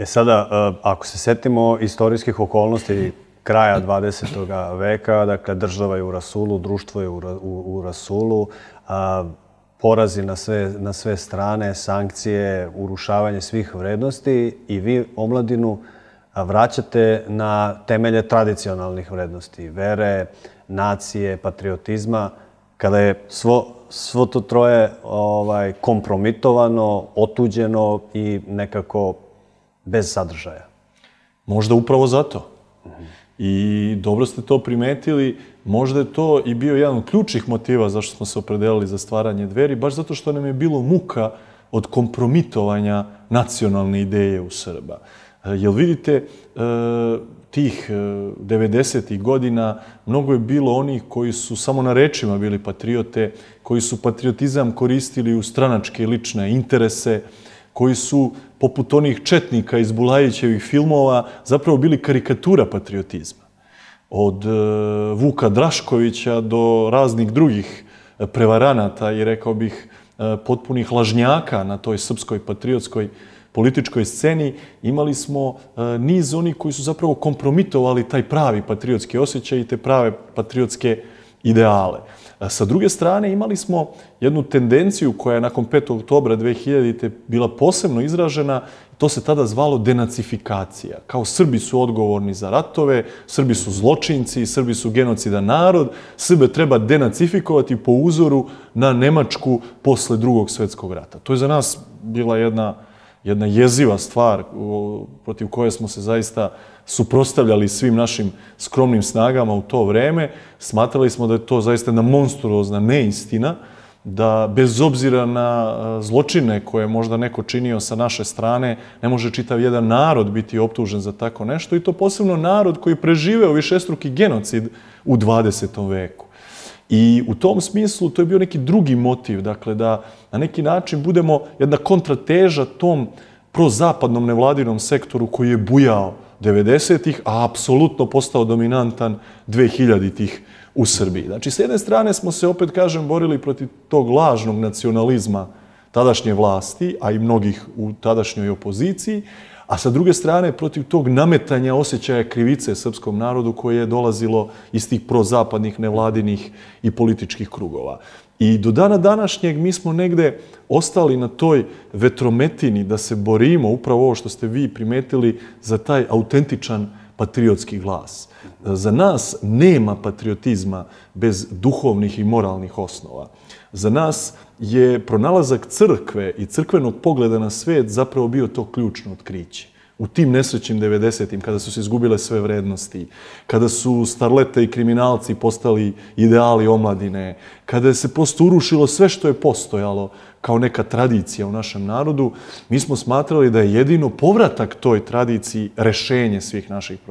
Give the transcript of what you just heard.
E sada, e, ako se setimo istorijskih okolnosti kraja 20. veka, dakle država je u rasulu, društvo je u, rasulu, porazi na sve, strane, sankcije, urušavanje svih vrednosti i vi omladinu vraćate na temelje tradicionalnih vrednosti, vere, nacije, patriotizma, kada je svo, to troje ovaj, kompromitovano, otuđeno i nekako bez sadržaja. Možda upravo zato. I dobro ste to primetili, možda je to i bio jedan od ključnih motiva zašto smo se opredelili za stvaranje dveri, baš zato što nam je bilo muka od kompromitovanja nacionalne ideje u Srba. E, jel vidite, e, tih 90 e, godina mnogo je bilo onih koji su samo na rečima bili patriote, koji su patriotizam koristili u stranačke lične interese, koji su poput onih četnika iz Bulajićevih filmova, zapravo bili karikatura patriotizma. Od e, Vuka Draškovića do raznih drugih e, prevaranata i rekao bih e, potpunih lažnjaka na toj srpskoj patriotskoj političkoj sceni, imali smo niz onih koji su zapravo kompromitovali taj pravi patriotski osjećaj i te prave patriotske ideale. Sa druge strane imali smo jednu tendenciju koja je nakon 5. oktobra 2000. bila posebno izražena, to se tada zvalo denacifikacija. Kao Srbi su odgovorni za ratove, Srbi su zločinci, Srbi su genocidan narod, Srbe treba denacifikovati po uzoru na Nemačku posle drugog svjetskog rata. To je za nas bila jedna jedna jeziva stvar protiv koje smo se zaista suprostavljali svim našim skromnim snagama u to vreme. Smatrali smo da je to zaista jedna monstruozna neistina, da bez obzira na e, zločine koje je možda neko činio sa naše strane, ne može čitav jedan narod biti optužen za tako nešto i to posebno narod koji preživeo višestruki genocid u 20. veku. I u tom smislu to je bio neki drugi motiv, dakle da na neki način budemo jedna kontrateža tom prozapadnom nevladinom sektoru koji je bujao 90-ih, a apsolutno postao dominantan 2000-ih u Srbiji. Znači, s jedne strane smo se, opet kažem, borili protiv tog lažnog nacionalizma tadašnje vlasti, a i mnogih u tadašnjoj opoziciji, a sa druge strane protiv tog nametanja osjećaja krivice srpskom narodu koje je dolazilo iz tih prozapadnih, nevladinih i političkih krugova. I do dana današnjeg mi smo negde ostali na toj vetrometini da se borimo, upravo ovo što ste vi primetili, za taj autentičan patriotski glas. Za nas nema patriotizma bez duhovnih i moralnih osnova. Za nas je pronalazak crkve i crkvenog pogleda na svet zapravo bio to ključno otkriće u tim nesrećim 90-im, kada su se izgubile sve vrednosti, kada su starlete i kriminalci postali ideali omladine, kada se posto urušilo sve što je postojalo kao neka tradicija u našem narodu, mi smo smatrali da je jedino povratak toj tradiciji rešenje svih naših problema.